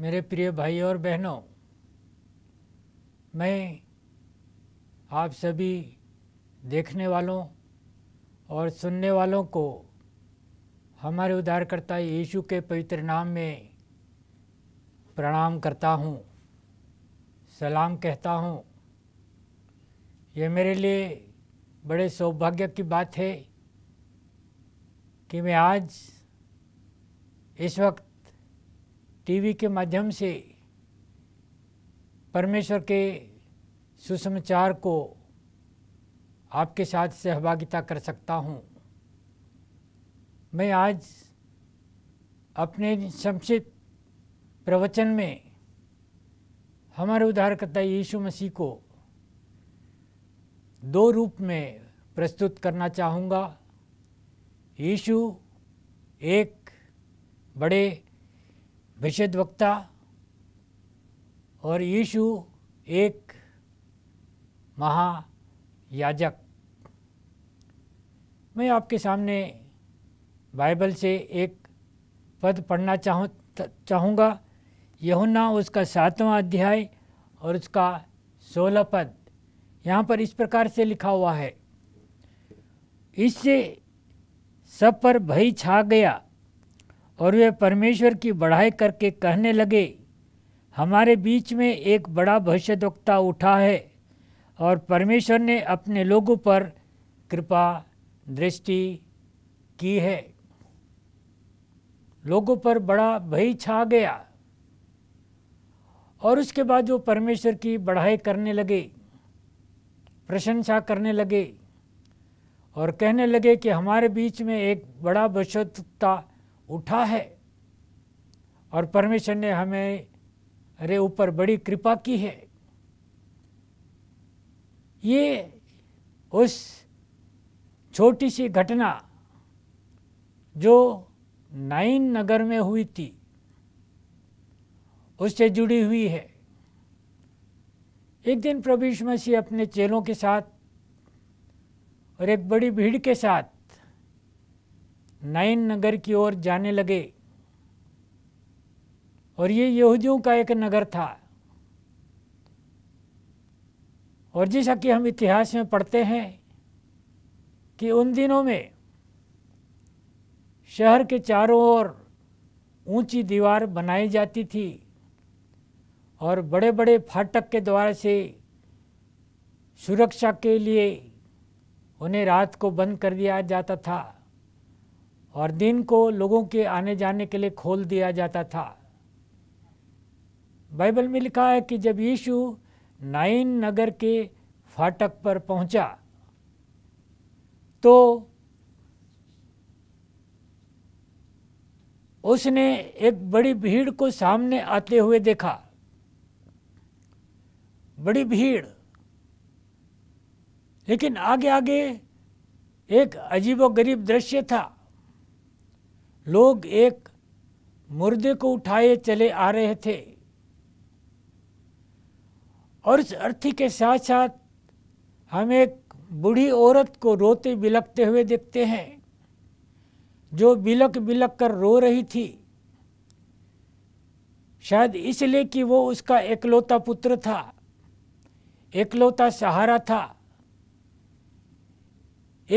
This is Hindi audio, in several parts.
मेरे प्रिय भाई और बहनों मैं आप सभी देखने वालों और सुनने वालों को हमारे उद्धारकर्ता यीशु के पवित्र नाम में प्रणाम करता हूँ सलाम कहता हूँ यह मेरे लिए बड़े सौभाग्य की बात है कि मैं आज इस वक्त टीवी के माध्यम से परमेश्वर के सुसमाचार को आपके साथ सहभागिता कर सकता हूँ मैं आज अपने संक्षिप्त प्रवचन में हमारे उद्धारकर्ता यीशु मसीह को दो रूप में प्रस्तुत करना चाहूँगा यीशु एक बड़े भिषद वक्ता और यीशु एक महायाजक मैं आपके सामने बाइबल से एक पद पढ़ना चाहूँ चाहूँगा यहुना उसका सातवां अध्याय और उसका सोलह पद यहाँ पर इस प्रकार से लिखा हुआ है इससे सब पर भय छा गया और वे परमेश्वर की बढ़ाई करके कहने लगे हमारे बीच में एक बड़ा भविष्यवक्ता उठा है और परमेश्वर ने अपने लोगों पर कृपा दृष्टि की है लोगों पर बड़ा भय छा गया और उसके बाद वो परमेश्वर की बढ़ाई करने लगे प्रशंसा करने लगे और कहने लगे कि हमारे बीच में एक बड़ा भविष्यवक्ता उठा है और परमेश्वर ने हमें अरे ऊपर बड़ी कृपा की है ये उस छोटी सी घटना जो नाइन नगर में हुई थी उससे जुड़ी हुई है एक दिन प्रभु मसीह अपने चेलों के साथ और एक बड़ी भीड़ के साथ नयन नगर की ओर जाने लगे और ये यहूदियों का एक नगर था और जैसा कि हम इतिहास में पढ़ते हैं कि उन दिनों में शहर के चारों ओर ऊंची दीवार बनाई जाती थी और बड़े बड़े फाटक के द्वारा से सुरक्षा के लिए उन्हें रात को बंद कर दिया जाता था और दिन को लोगों के आने जाने के लिए खोल दिया जाता था बाइबल में लिखा है कि जब यीशु नाइन नगर के फाटक पर पहुंचा तो उसने एक बड़ी भीड़ को सामने आते हुए देखा बड़ी भीड़ लेकिन आगे आगे एक अजीबोगरीब गरीब दृश्य था लोग एक मुर्दे को उठाए चले आ रहे थे और इस अर्थी के साथ साथ हम एक बूढ़ी औरत को रोते बिलकते हुए देखते हैं जो बिलक बिलक कर रो रही थी शायद इसलिए कि वो उसका एकलौता पुत्र था एकलौता सहारा था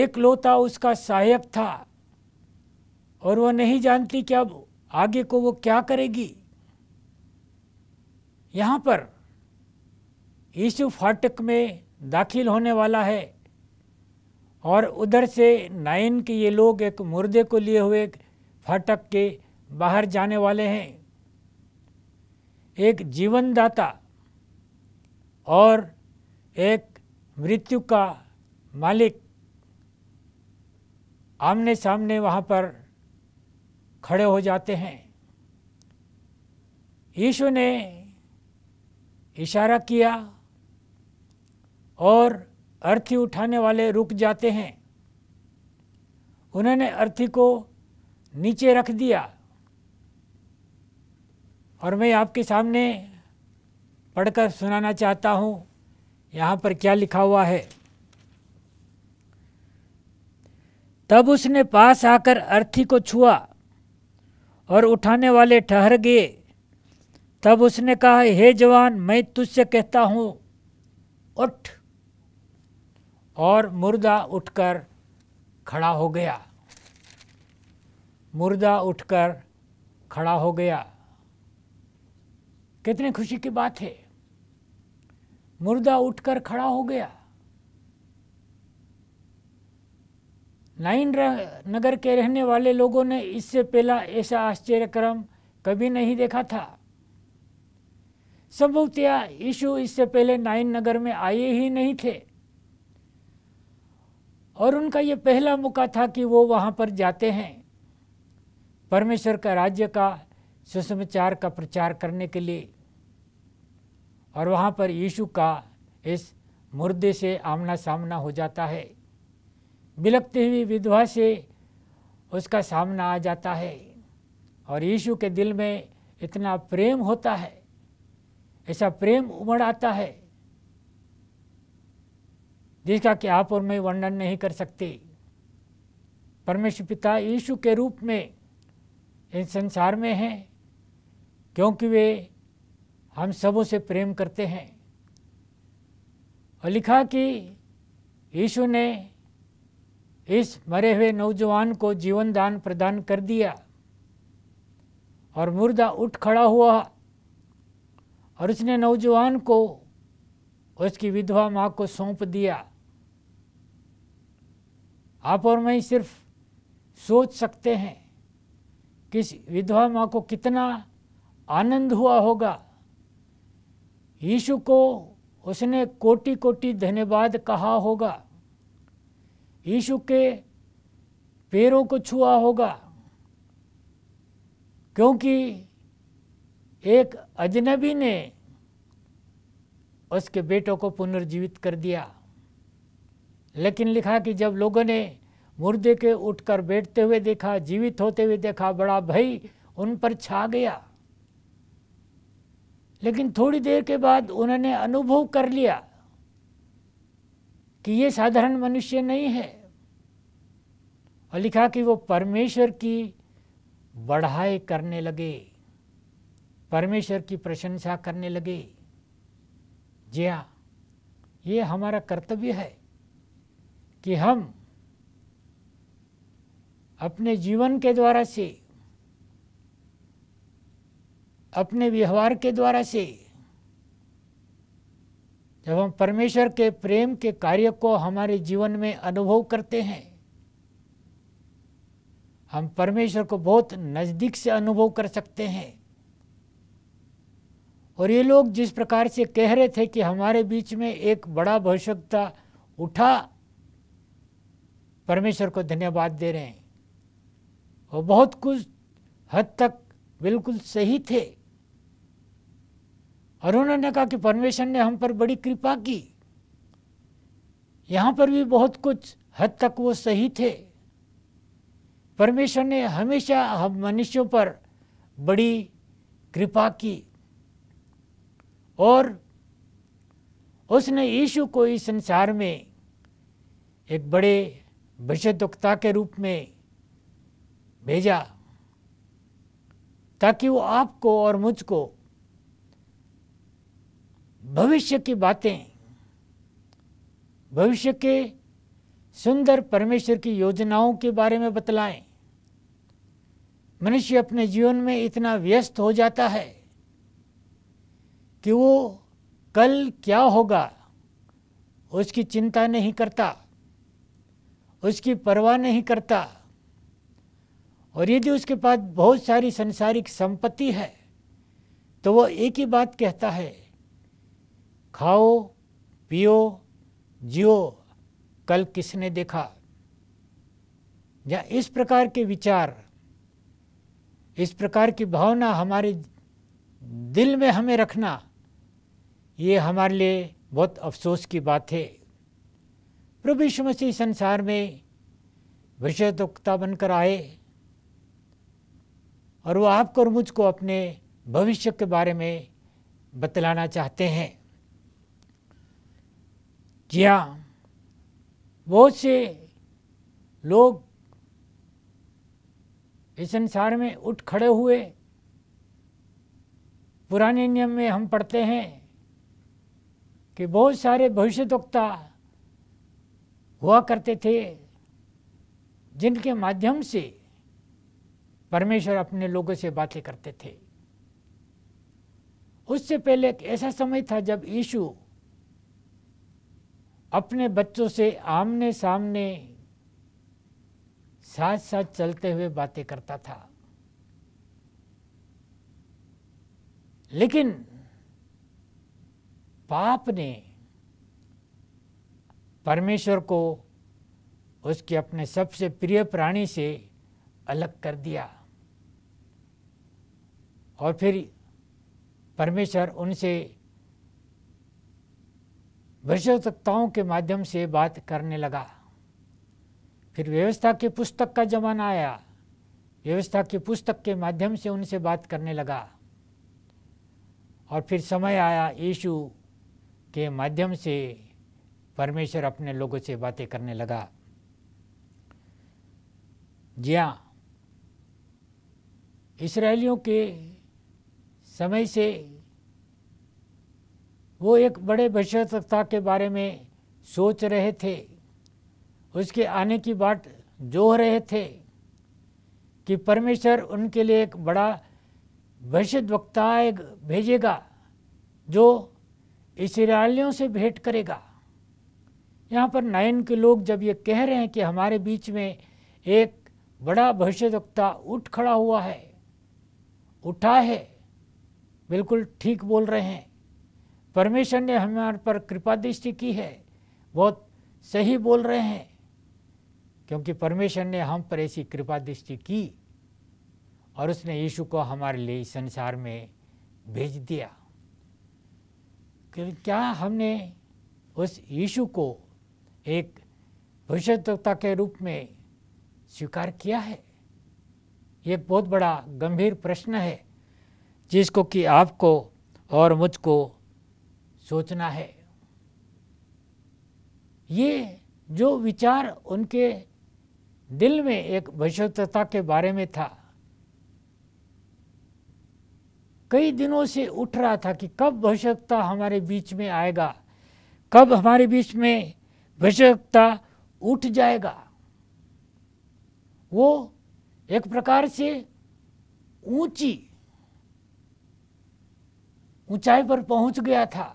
एकलौता उसका सहायक था और वो नहीं जानती कि अब आगे को वो क्या करेगी यहां पर यीशु फाटक में दाखिल होने वाला है और उधर से नाइन के ये लोग एक मुर्दे को लिए हुए फाटक के बाहर जाने वाले हैं एक जीवनदाता और एक मृत्यु का मालिक आमने सामने वहाँ पर खड़े हो जाते हैं यीशु ने इशारा किया और अर्थी उठाने वाले रुक जाते हैं उन्होंने अर्थी को नीचे रख दिया और मैं आपके सामने पढ़कर सुनाना चाहता हूँ यहाँ पर क्या लिखा हुआ है तब उसने पास आकर अर्थी को छुआ और उठाने वाले ठहर गए तब उसने कहा हे जवान मैं तुझसे कहता हूँ उठ और मुर्दा उठकर खड़ा हो गया मुर्दा उठकर खड़ा हो गया कितनी खुशी की बात है मुर्दा उठकर खड़ा हो गया नाइन नगर के रहने वाले लोगों ने इससे पहला ऐसा आश्चर्यक्रम कभी नहीं देखा था संभवतया यीशु इससे पहले नाइन नगर में आए ही नहीं थे और उनका ये पहला मौका था कि वो वहां पर जाते हैं परमेश्वर का राज्य का सुसमाचार का प्रचार करने के लिए और वहां पर यीशु का इस मुर्दे से आमना सामना हो जाता है बिलकती हुई विधवा से उसका सामना आ जाता है और यीशु के दिल में इतना प्रेम होता है ऐसा प्रेम उमड़ आता है जिसका कि आप और मैं वर्णन नहीं कर सकते परमेश्वर पिता यीशु के रूप में इस संसार में हैं क्योंकि वे हम सबों से प्रेम करते हैं और लिखा कि यीशु ने इस मरे हुए नौजवान को जीवन दान प्रदान कर दिया और मुर्दा उठ खड़ा हुआ और उसने नौजवान को उसकी विधवा माँ को सौंप दिया आप और मैं सिर्फ सोच सकते हैं कि इस विधवा माँ को कितना आनंद हुआ होगा यीशु को उसने कोटि कोटि धन्यवाद कहा होगा यीशु के पैरों को छुआ होगा क्योंकि एक अजनबी ने उसके बेटों को पुनर्जीवित कर दिया लेकिन लिखा कि जब लोगों ने मुर्दे के उठकर बैठते हुए देखा जीवित होते हुए देखा बड़ा भय उन पर छा गया लेकिन थोड़ी देर के बाद उन्होंने अनुभव कर लिया कि ये साधारण मनुष्य नहीं है और लिखा कि वो परमेश्वर की बढ़ाई करने लगे परमेश्वर की प्रशंसा करने लगे जी हाँ ये हमारा कर्तव्य है कि हम अपने जीवन के द्वारा से अपने व्यवहार के द्वारा से जब हम परमेश्वर के प्रेम के कार्य को हमारे जीवन में अनुभव करते हैं हम परमेश्वर को बहुत नज़दीक से अनुभव कर सकते हैं और ये लोग जिस प्रकार से कह रहे थे कि हमारे बीच में एक बड़ा भविष्यता उठा परमेश्वर को धन्यवाद दे रहे हैं और बहुत कुछ हद तक बिल्कुल सही थे और उन्होंने कहा कि परमेश्वर ने हम पर बड़ी कृपा की यहाँ पर भी बहुत कुछ हद तक वो सही थे परमेश्वर ने हमेशा हम मनुष्यों पर बड़ी कृपा की और उसने यीशु को इस संसार में एक बड़े भविष्यदुक्ता के रूप में भेजा ताकि वो आपको और मुझको भविष्य की बातें भविष्य के सुंदर परमेश्वर की योजनाओं के बारे में बतलाएं मनुष्य अपने जीवन में इतना व्यस्त हो जाता है कि वो कल क्या होगा उसकी चिंता नहीं करता उसकी परवाह नहीं करता और यदि उसके पास बहुत सारी संसारिक संपत्ति है तो वो एक ही बात कहता है खाओ पियो जियो कल किसने देखा या इस प्रकार के विचार इस प्रकार की भावना हमारे दिल में हमें रखना ये हमारे लिए बहुत अफसोस की बात है प्रभु मसीह संसार में विषयदुक्ता बनकर आए और वो आपको और मुझको अपने भविष्य के बारे में बतलाना चाहते हैं जी हाँ बहुत से लोग इस संसार में उठ खड़े हुए पुराने नियम में हम पढ़ते हैं कि बहुत सारे भविष्यदोक्ता हुआ करते थे जिनके माध्यम से परमेश्वर अपने लोगों से बातें करते थे उससे पहले एक ऐसा समय था जब यीशु अपने बच्चों से आमने सामने साथ साथ चलते हुए बातें करता था लेकिन पाप ने परमेश्वर को उसके अपने सबसे प्रिय प्राणी से अलग कर दिया और फिर परमेश्वर उनसे विशेषताओं के माध्यम से बात करने लगा फिर व्यवस्था के पुस्तक का जमाना आया व्यवस्था की पुस्तक के माध्यम से उनसे बात करने लगा और फिर समय आया यीशु के माध्यम से परमेश्वर अपने लोगों से बातें करने लगा जी हाँ इसराइलियों के समय से वो एक बड़े विशेषता के बारे में सोच रहे थे उसके आने की बात जोह रहे थे कि परमेश्वर उनके लिए एक बड़ा भविष्य वक्ता एक भेजेगा जो इसराइलियों से भेंट करेगा यहाँ पर नायन के लोग जब ये कह रहे हैं कि हमारे बीच में एक बड़ा भविष्य वक्ता उठ खड़ा हुआ है उठा है बिल्कुल ठीक बोल रहे हैं परमेश्वर ने हमारे पर कृपा दृष्टि की है बहुत सही बोल रहे हैं क्योंकि परमेश्वर ने हम पर ऐसी कृपा दृष्टि की और उसने यीशु को हमारे लिए संसार में भेज दिया क्या हमने उस यीशु को एक भविष्यता के रूप में स्वीकार किया है ये बहुत बड़ा गंभीर प्रश्न है जिसको कि आपको और मुझको सोचना है ये जो विचार उनके दिल में एक भविष्यता के बारे में था कई दिनों से उठ रहा था कि कब भविष्यता हमारे बीच में आएगा कब हमारे बीच में भविष्यता उठ जाएगा वो एक प्रकार से ऊंची ऊंचाई पर पहुंच गया था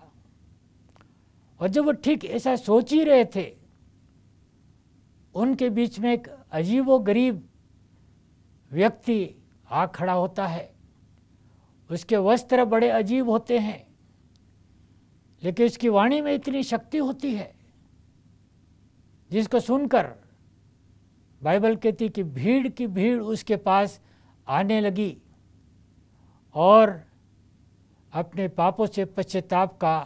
और जब वो ठीक ऐसा सोच ही रहे थे उनके बीच में एक अजीब गरीब व्यक्ति आ खड़ा होता है उसके वस्त्र बड़े अजीब होते हैं लेकिन उसकी वाणी में इतनी शक्ति होती है जिसको सुनकर बाइबल कहती कि भीड़ की भीड़ उसके पास आने लगी और अपने पापों से पश्चाताप का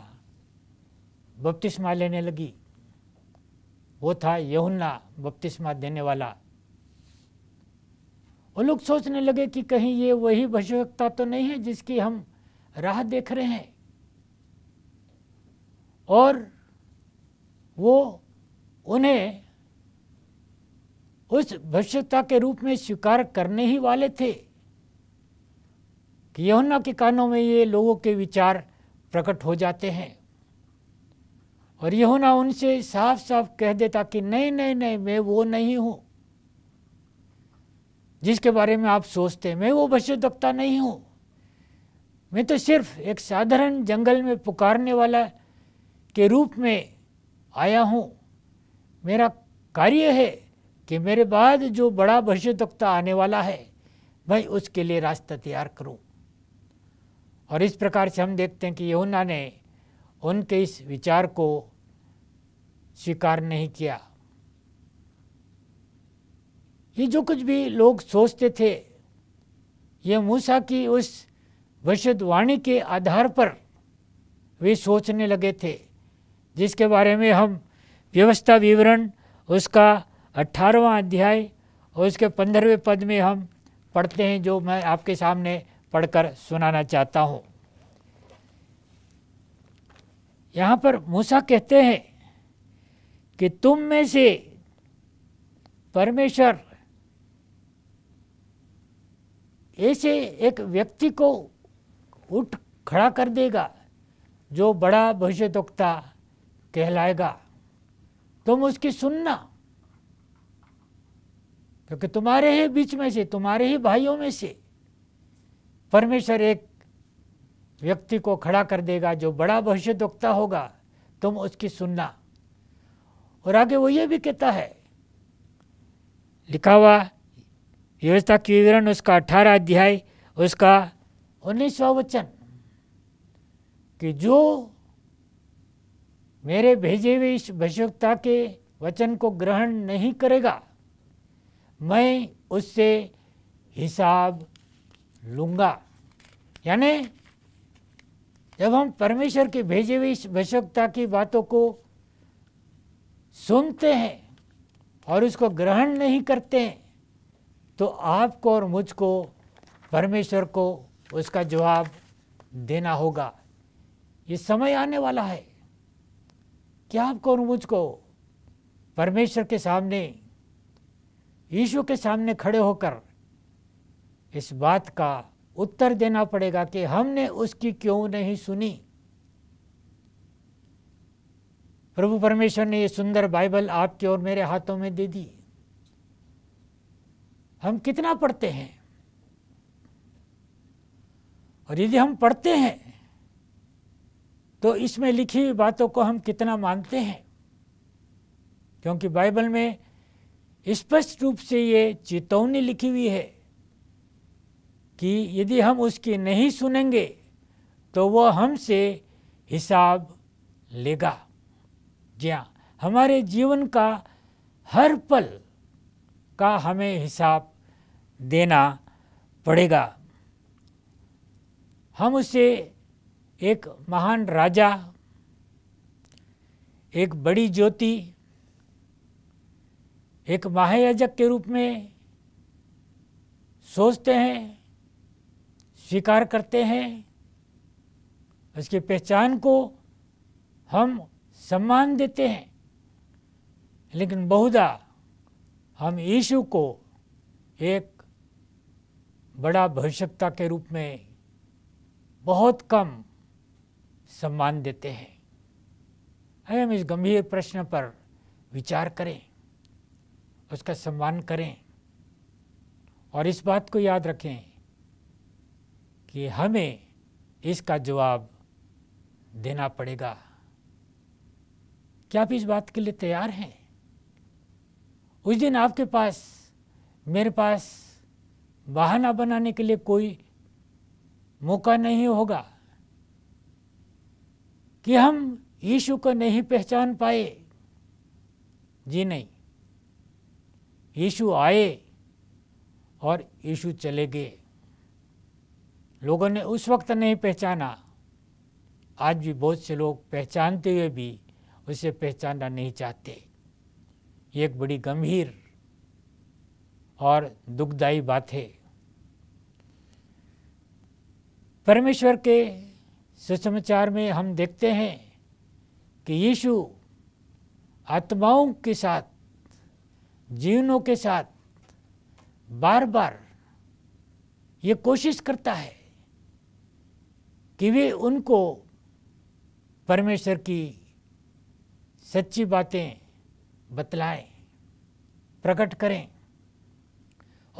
बपतिस्मा लेने लगी वो था यहुन्ना बपतिस्मा देने वाला वो लोग सोचने लगे कि कहीं ये वही भविष्यता तो नहीं है जिसकी हम राह देख रहे हैं और वो उन्हें उस भविष्यता के रूप में स्वीकार करने ही वाले थे कि यहुना के कानों में ये लोगों के विचार प्रकट हो जाते हैं और यहोना उनसे साफ साफ कह देता कि नहीं नहीं नहीं मैं वो नहीं हूँ जिसके बारे में आप सोचते हैं मैं वो भविष्यवक्ता नहीं हूँ मैं तो सिर्फ एक साधारण जंगल में पुकारने वाला के रूप में आया हूँ मेरा कार्य है कि मेरे बाद जो बड़ा भविष्यवक्ता आने वाला है मैं उसके लिए रास्ता तैयार करूँ और इस प्रकार से हम देखते हैं कि यहुना ने उनके इस विचार को स्वीकार नहीं किया ये जो कुछ भी लोग सोचते थे ये मूसा की उस भविष्यवाणी के आधार पर वे सोचने लगे थे जिसके बारे में हम व्यवस्था विवरण उसका अठारहवा अध्याय और उसके पंद्रहवें पद में हम पढ़ते हैं जो मैं आपके सामने पढ़कर सुनाना चाहता हूँ यहाँ पर मूसा कहते हैं कि तुम में से परमेश्वर ऐसे एक व्यक्ति को उठ खड़ा कर देगा जो बड़ा भविष्यद्वक्ता कहलाएगा तुम उसकी सुनना क्योंकि तुम्हारे ही बीच में से तुम्हारे ही भाइयों में से परमेश्वर एक व्यक्ति को खड़ा कर देगा जो बड़ा भविष्यद्वक्ता होगा तुम उसकी सुनना और आगे वो ये भी कहता है लिखा हुआ व्यवस्था की विवरण उसका अठारह अध्याय उसका उन्नीसवा वचन कि जो मेरे भेजे हुए इस भविष्यता के वचन को ग्रहण नहीं करेगा मैं उससे हिसाब लूंगा यानी जब हम परमेश्वर के भेजे हुए इस भविष्यता की बातों को सुनते हैं और उसको ग्रहण नहीं करते हैं तो आपको और मुझको परमेश्वर को उसका जवाब देना होगा ये समय आने वाला है क्या आपको और मुझको परमेश्वर के सामने यीशु के सामने खड़े होकर इस बात का उत्तर देना पड़ेगा कि हमने उसकी क्यों नहीं सुनी प्रभु परमेश्वर ने ये सुंदर बाइबल आपके और मेरे हाथों में दे दी हम कितना पढ़ते हैं और यदि हम पढ़ते हैं तो इसमें लिखी हुई बातों को हम कितना मानते हैं क्योंकि बाइबल में स्पष्ट रूप से ये चेतावनी लिखी हुई है कि यदि हम उसकी नहीं सुनेंगे तो वह हमसे हिसाब लेगा ज्ञा हमारे जीवन का हर पल का हमें हिसाब देना पड़ेगा हम उसे एक महान राजा एक बड़ी ज्योति एक महायाजक के रूप में सोचते हैं स्वीकार करते हैं उसकी पहचान को हम सम्मान देते हैं लेकिन बहुधा हम यीशु को एक बड़ा भविष्यता के रूप में बहुत कम सम्मान देते हैं हम इस गंभीर प्रश्न पर विचार करें उसका सम्मान करें और इस बात को याद रखें कि हमें इसका जवाब देना पड़ेगा क्या आप इस बात के लिए तैयार हैं उस दिन आपके पास मेरे पास बहाना बनाने के लिए कोई मौका नहीं होगा कि हम यीशु को नहीं पहचान पाए जी नहीं यीशु आए और यीशु चले गए लोगों ने उस वक्त नहीं पहचाना आज भी बहुत से लोग पहचानते हुए भी उसे पहचानना नहीं चाहते ये एक बड़ी गंभीर और दुखदायी बात है परमेश्वर के सुसमाचार में हम देखते हैं कि यीशु आत्माओं के साथ जीवनों के साथ बार बार ये कोशिश करता है कि वे उनको परमेश्वर की सच्ची बातें बतलाएं प्रकट करें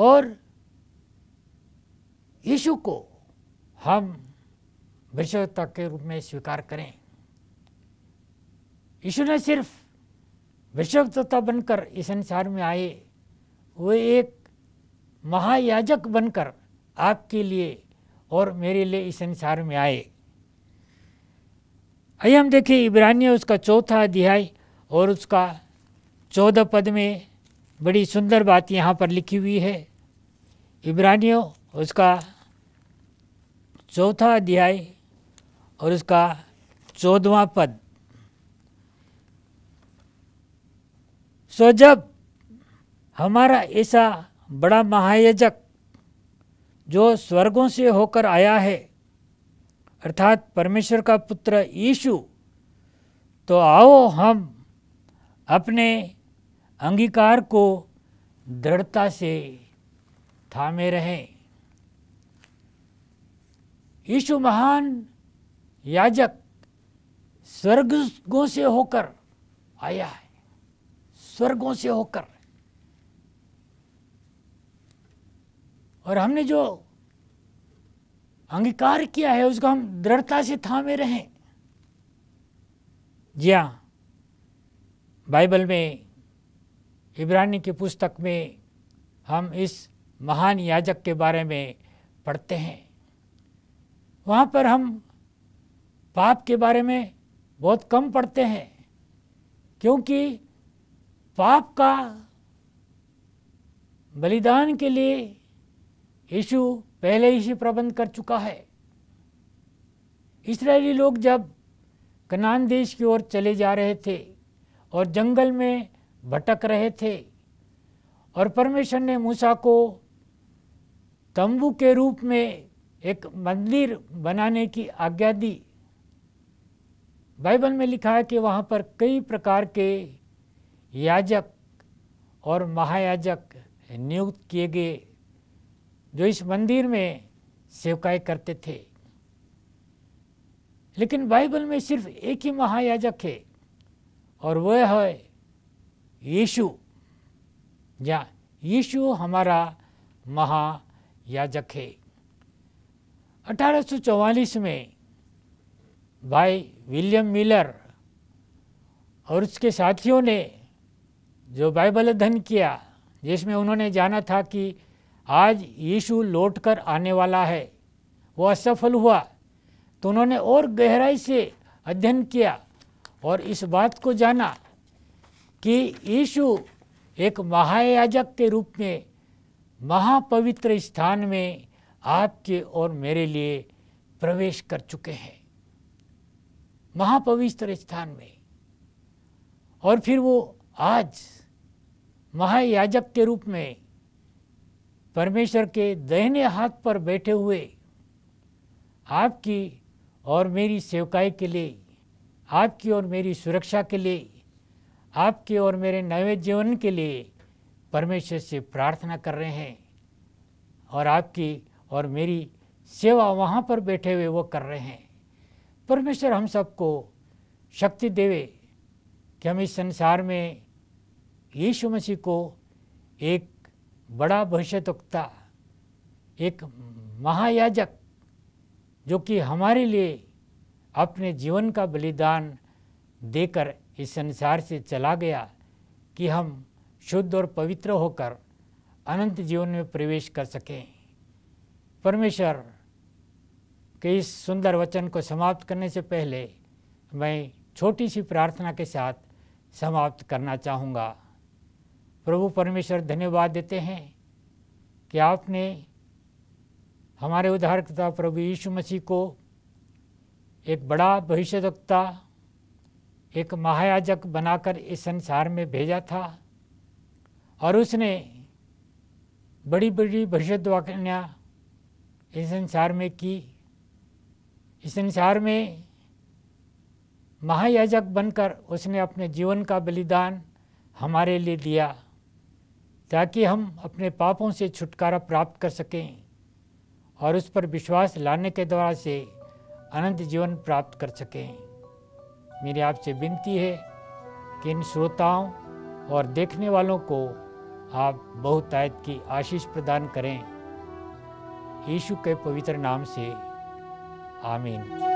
और यीशु को हम विश्वता के रूप में स्वीकार करें यीशु ने सिर्फ विश्वता बनकर इस संसार में आए वो एक महायाजक बनकर आपके लिए और मेरे लिए इस संसार में आए आइए हम देखें इब्रानी उसका चौथा अध्याय और उसका चौदह पद में बड़ी सुंदर बात यहाँ पर लिखी हुई है इब्रानियों उसका चौथा अध्याय और उसका चौदवा पद सो जब हमारा ऐसा बड़ा महायजक जो स्वर्गों से होकर आया है अर्थात परमेश्वर का पुत्र यीशु तो आओ हम अपने अंगीकार को दृढ़ता से थामे रहें यीशु महान याजक स्वर्गों से होकर आया है स्वर्गों से होकर और हमने जो अंगीकार किया है उसको हम दृढ़ता से थामे रहें जी हाँ बाइबल में इब्रानी की पुस्तक में हम इस महान याजक के बारे में पढ़ते हैं वहाँ पर हम पाप के बारे में बहुत कम पढ़ते हैं क्योंकि पाप का बलिदान के लिए यीशु पहले ही से प्रबंध कर चुका है इसराइली लोग जब कनान देश की ओर चले जा रहे थे और जंगल में भटक रहे थे और परमेश्वर ने मूसा को तंबू के रूप में एक मंदिर बनाने की आज्ञा दी बाइबल में लिखा है कि वहाँ पर कई प्रकार के याजक और महायाजक नियुक्त किए गए जो इस मंदिर में सेवकाएं करते थे लेकिन बाइबल में सिर्फ एक ही महायाजक है और वह है यीशु या यीशु हमारा महायाजक है 1844 में भाई विलियम मिलर और उसके साथियों ने जो बाइबल अध्ययन किया जिसमें उन्होंने जाना था कि आज यीशु लौटकर आने वाला है वो असफल हुआ तो उन्होंने और गहराई से अध्ययन किया और इस बात को जाना कि यीशु एक महायाजक के रूप में महापवित्र स्थान में आपके और मेरे लिए प्रवेश कर चुके हैं महापवित्र स्थान में और फिर वो आज महायाजक के रूप में परमेश्वर के दहने हाथ पर बैठे हुए आपकी और मेरी सेवकाई के लिए आपकी और मेरी सुरक्षा के लिए आपके और मेरे नवे जीवन के लिए परमेश्वर से प्रार्थना कर रहे हैं और आपकी और मेरी सेवा वहाँ पर बैठे हुए वो कर रहे हैं परमेश्वर हम सबको शक्ति देवे कि हम इस संसार में यीशु मसीह को एक बड़ा भविष्यतुक्ता एक महायाजक जो कि हमारे लिए अपने जीवन का बलिदान देकर इस संसार से चला गया कि हम शुद्ध और पवित्र होकर अनंत जीवन में प्रवेश कर सकें परमेश्वर के इस सुंदर वचन को समाप्त करने से पहले मैं छोटी सी प्रार्थना के साथ समाप्त करना चाहूँगा प्रभु परमेश्वर धन्यवाद देते हैं कि आपने हमारे उद्धारकर्ता प्रभु यीशु मसीह को एक बड़ा भविष्यवक्ता एक महायाजक बनाकर इस संसार में भेजा था और उसने बड़ी बड़ी भविष्यवाणियाँ इस संसार में की इस संसार में महायाजक बनकर उसने अपने जीवन का बलिदान हमारे लिए दिया ताकि हम अपने पापों से छुटकारा प्राप्त कर सकें और उस पर विश्वास लाने के द्वारा से अनंत जीवन प्राप्त कर सकें मेरी आपसे विनती है कि इन श्रोताओं और देखने वालों को आप बहुतायत की आशीष प्रदान करें यीशु के पवित्र नाम से आमीन